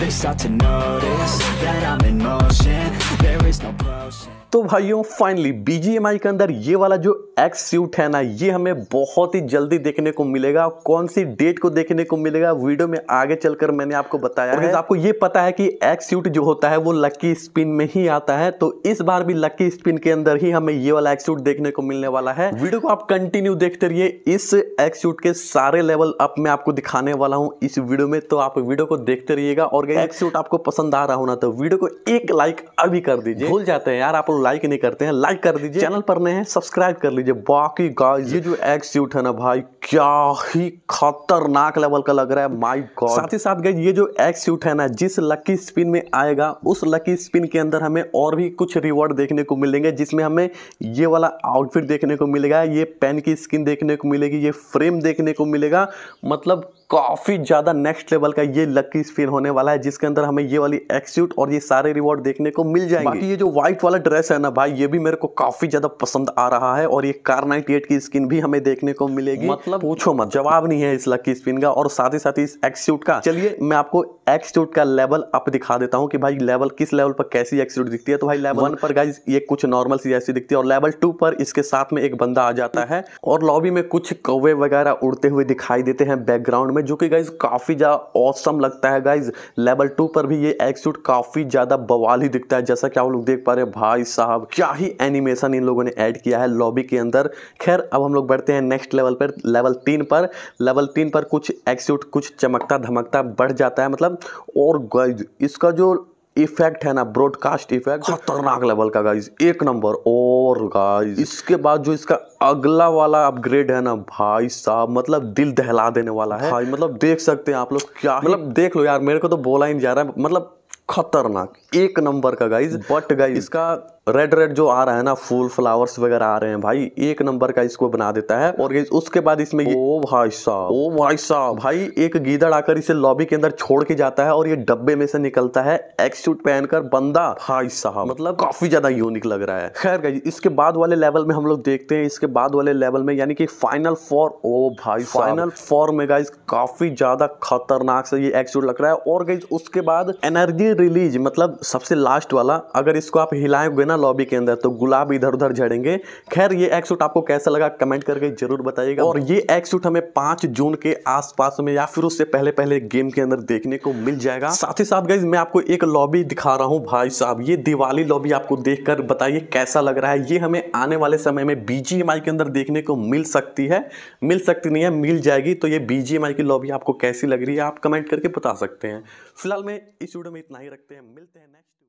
They start to notice that I'm in motion There is no तो भाइयों finally BGMI के अंदर ये वाला जो X सूट है ना ये हमें बहुत ही जल्दी देखने को मिलेगा कौन सी डेट को देखने को मिलेगा वीडियो में आगे चलकर मैंने आपको बताया है आपको ये पता है कि X सूट जो होता है वो लकी स्पिन में ही आता है तो इस बार भी लकी स्पिन के अंदर ही हमें ये वाला एक्स सूट देखने को मिलने वाला है वीडियो को आप कंटिन्यू देखते रहिए इस एक्स सूट के सारे लेवल अप में आपको दिखाने वाला हूँ इस वीडियो में तो आप वीडियो को देखते रहिएगा और एक्स सूट आपको पसंद आ रहा होना तो वीडियो को एक लाइक अभी कर दीजिए भूल जाते हैं यार आप लोग लाइक नहीं करते हैं लाइक कर दीजिए चैनल पर नए हैं सब्सक्राइब कर लीजिए बाकी गाइस ये जो एक्स सूट है ना भाई क्या ही खतरनाक लेवल का लग रहा है माय गॉड साथ ही साथ गाइस ये जो एक्स सूट है ना जिस लकी स्पिन में आएगा उस लकी स्पिन के अंदर हमें और भी कुछ रिवॉर्ड देखने को मिलेंगे जिसमें हमें ये वाला आउटफिट देखने को मिलेगा ये पेन की स्किन देखने को मिलेगी ये फ्रेम देखने को मिलेगा मतलब काफ़ी ज़्यादा नेक्स्ट लेवल का ये लकी स्पिन होने वाला है जिसके अंदर हमें ये वाली एक्स्यूट और ये सारे रिवॉर्ड देखने को मिल जाएंगे बाकी ये जो व्हाइट वाला ड्रेस है ना भाई ये भी मेरे को काफ़ी ज़्यादा पसंद आ रहा है और ये कार नाइनटी एट की स्किन भी हमें देखने को मिलेगी मतलब पूछो मत जवाब नहीं है इस लकी स्पिन का और साथ ही साथ इस एक्स्यूट का चलिए मैं आपको एक्स्यूट का लेवल अप दिखा देता हूँ कि भाई लेवल किस लेवल पर कैसी एक्स्यूट दिखती है तो भाई लेवल वन पर गाइज ये कुछ नॉर्मल सी ऐसी दिखती है और लेवल टू पर इसके साथ में एक बंदा आ जाता है और लॉबी में कुछ कौवे वगैरह उड़ते हुए दिखाई देते हैं बैकग्राउंड में में जो कि गाइज काफ़ी ज़्यादा ऑसम लगता है गाइज लेवल टू पर भी ये एक्सूट काफ़ी ज़्यादा बवाल ही दिखता है जैसा कि आप लोग देख पा रहे हैं भाई साहब क्या ही एनिमेशन इन लोगों ने ऐड किया है लॉबी के अंदर खैर अब हम लोग बढ़ते हैं नेक्स्ट लेवल पर लेवल तीन पर लेवल तीन पर कुछ एक्सूट कुछ चमकता धमकता बढ़ जाता है मतलब और गाइज इसका जो इफेक्ट है ना ब्रॉडकास्ट इफेक्ट खतरनाक लेवल का गाइज एक नंबर और गाइज इसके बाद जो इसका अगला वाला अपग्रेड है ना भाई साहब मतलब दिल दहला देने वाला है भाई मतलब देख सकते हैं आप लोग क्या मतलब देख लो यार मेरे को तो बोला ही नहीं जा रहा है मतलब खतरनाक एक नंबर का गाइज बट गाइज इसका रेड रेड जो आ रहा है ना फूल फ्लावर्स वगैरह आ रहे हैं भाई एक नंबर का इसको बना देता है और उसके बाद इसमें ये ओ भाई साहब ओ भाई साहब भाई एक गीदड़ आकर इसे लॉबी के अंदर छोड़ के जाता है और ये डब्बे में से निकलता है एक्सूट पहनकर बंदा भाई साहब मतलब काफी ज्यादा यूनिक लग रहा है खैर इसके बाद वाले लेवल में हम लोग देखते हैं इसके बाद वाले लेवल में यानी कि फाइनल फोर ओ भाई फाइनल फोर में गाइज काफी ज्यादा खतरनाक से ये एक्सूट लग रहा है और गाइज उसके बाद एनर्जी रिलीज मतलब सबसे लास्ट वाला अगर इसको आप हिलाएंगे ना लॉबी के अंदर तो गुलाब इधर उधर झड़ेंगे खैर ये एक सूट आपको कैसा लगा कमेंट करके जरूर बताइएगा और ये एक सूट हमें पांच जून के आसपास में या फिर उससे पहले पहले गेम के अंदर देखने को मिल जाएगा साथ ही साथ गई मैं आपको एक लॉबी दिखा रहा हूँ भाई साहब ये दिवाली लॉबी आपको देख बताइए कैसा लग रहा है ये हमें आने वाले समय में बीजीएमआई के अंदर देखने को मिल सकती है मिल सकती नहीं है मिल जाएगी तो ये बीजीएमआई की लॉबी आपको कैसी लग रही है आप कमेंट करके बता सकते हैं फिलहाल मैं इस वीडियो में इतना ही रखते हैं मिलते हैं नेक्स्ट